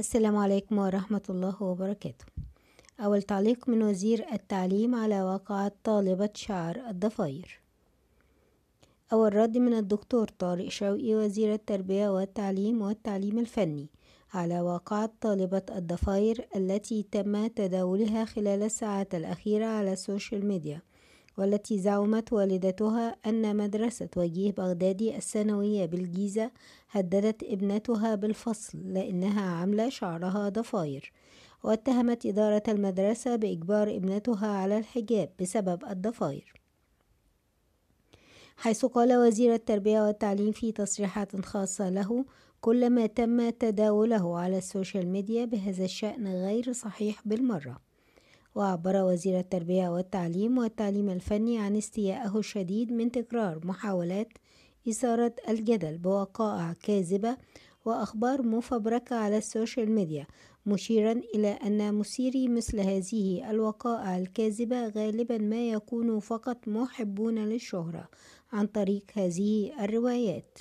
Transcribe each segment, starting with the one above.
السلام عليكم ورحمة الله وبركاته أول تعليق من وزير التعليم على واقعة طالبة شعر الضفاير أول رد من الدكتور طارق شوقي وزير التربية والتعليم والتعليم الفني على واقعة طالبة الضفاير التي تم تداولها خلال الساعات الأخيرة على السوشيال ميديا والتي زعمت والدتها أن مدرسة وجيه بغدادي الثانوية بالجيزة هددت ابنتها بالفصل لأنها عاملة شعرها ضفاير واتهمت إدارة المدرسة بإجبار ابنتها على الحجاب بسبب الضفاير حيث قال وزير التربية والتعليم في تصريحات خاصة له كل ما تم تداوله على السوشيال ميديا بهذا الشأن غير صحيح بالمرة وعبر وزير التربية والتعليم والتعليم الفني عن استيائه الشديد من تكرار محاولات إثارة الجدل بوقائع كاذبة وأخبار مفبركة على السوشيال ميديا مشيرا إلى أن مثيري مثل هذه الوقائع الكاذبة غالبا ما يكونوا فقط محبون للشهرة عن طريق هذه الروايات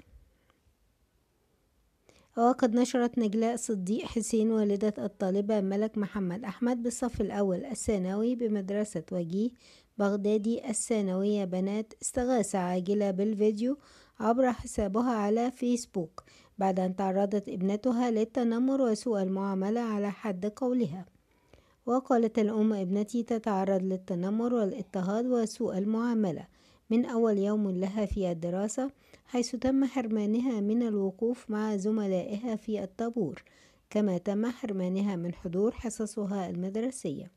وقد نشرت نجلاء صديق حسين والدة الطالبة ملك محمد أحمد بالصف الأول الثانوي بمدرسة وجيه بغدادي الثانوية بنات استغاثة عاجلة بالفيديو عبر حسابها على فيسبوك بعد أن تعرضت ابنتها للتنمر وسوء المعاملة على حد قولها وقالت الأم ابنتي تتعرض للتنمر والاضطهاد وسوء المعاملة من أول يوم لها في الدراسة حيث تم حرمانها من الوقوف مع زملائها في الطابور كما تم حرمانها من حضور حصصها المدرسية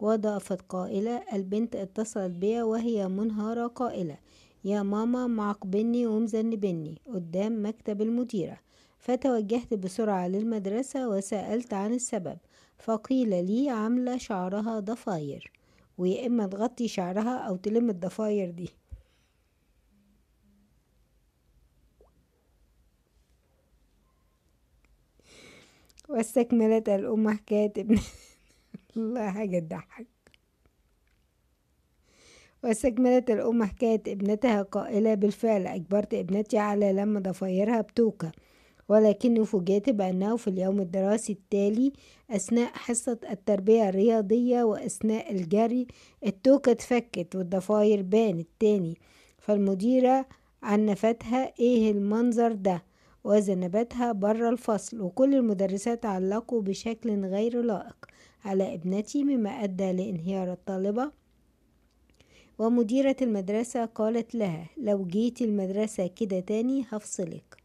وضافت قائلة البنت اتصلت بي وهي منهارة قائلة يا ماما معقبني ومذنبني قدام مكتب المديرة فتوجهت بسرعة للمدرسة وسألت عن السبب فقيل لي عاملة شعرها ضفاير ويا اما تغطي شعرها او تلم الضفاير دي واستكملت الأم حكاية ابن الله حاجة تضحك واستكملت الأم حكاية ابنتها قائلة بالفعل أجبرت ابنتي على لم ضفايرها بتوكة ولكني فوجئت بأنه في اليوم الدراسي التالي أثناء حصة التربية الرياضية وأثناء الجري التوكة اتفكت والضفاير بانت تاني فالمديرة عنفتها ايه المنظر ده وذنبتها بره الفصل وكل المدرسات علقوا بشكل غير لائق على ابنتي مما أدى لانهيار الطالبة ومديرة المدرسة قالت لها لو جيت المدرسة كده تاني هفصلك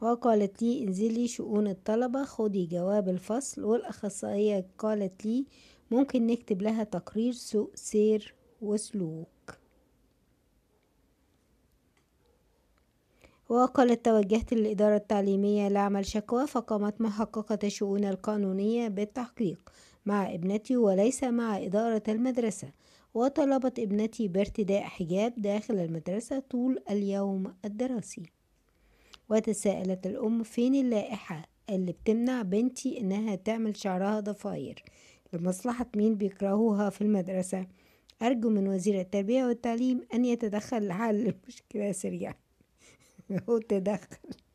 وقالت لي انزلي شؤون الطلبة خدي جواب الفصل والأخصائية قالت لي ممكن نكتب لها تقرير سوء سير وسلوك وقالت توجهت للإدارة التعليمية لعمل شكوى فقامت محققة الشؤون القانونية بالتحقيق مع ابنتي وليس مع إدارة المدرسة وطلبت ابنتي بارتداء حجاب داخل المدرسة طول اليوم الدراسي وتساءلت الأم فين اللائحة اللي بتمنع بنتي إنها تعمل شعرها ضفاير لمصلحة مين بيكرهوها في المدرسة أرجو من وزير التربية والتعليم أن يتدخل لحل المشكلة سريعا هو تدخل